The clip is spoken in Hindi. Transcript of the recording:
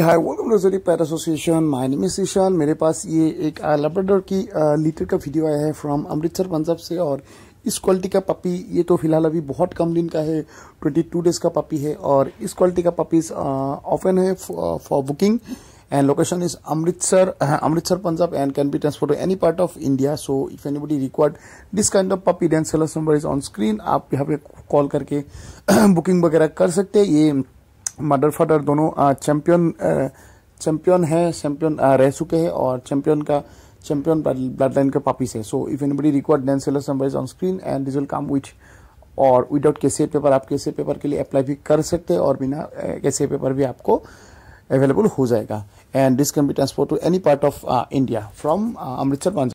hi welcome to Surrey pet association my name is Ishan मेरे पास ये एक लेब्राडोर uh, की लीटर uh, का वीडियो आया है फ्रॉम अमृतसर पंजाब से और इस क्वालिटी का पपी ये तो फिलहाल अभी बहुत कम दिन का है ट्वेंटी टू डेज़ का पपी है और इस क्वालिटी का पपीज ऑफन uh, है for booking and location is Amritsar Amritsar Punjab and can be transfer to any part of India so if anybody required this kind of puppy then seller's number is on आप यहाँ पे कॉल करके बुकिंग वगैरह कर सकते हैं ये मदर फादर दोनों चैंपियन चैंपियन है चैंपियन रह चुके हैं और चैंपियन का चैंपियन ब्लड लाइन के पापीस है so if body require then seller somewise on screen and this will come with or without K paper आप के पेपर के लिए अप्लाई भी कर सकते हैं और बिना के पेपर भी आपको अवेलेबल हो जाएगा and this can be transport to any part of India from Amritsar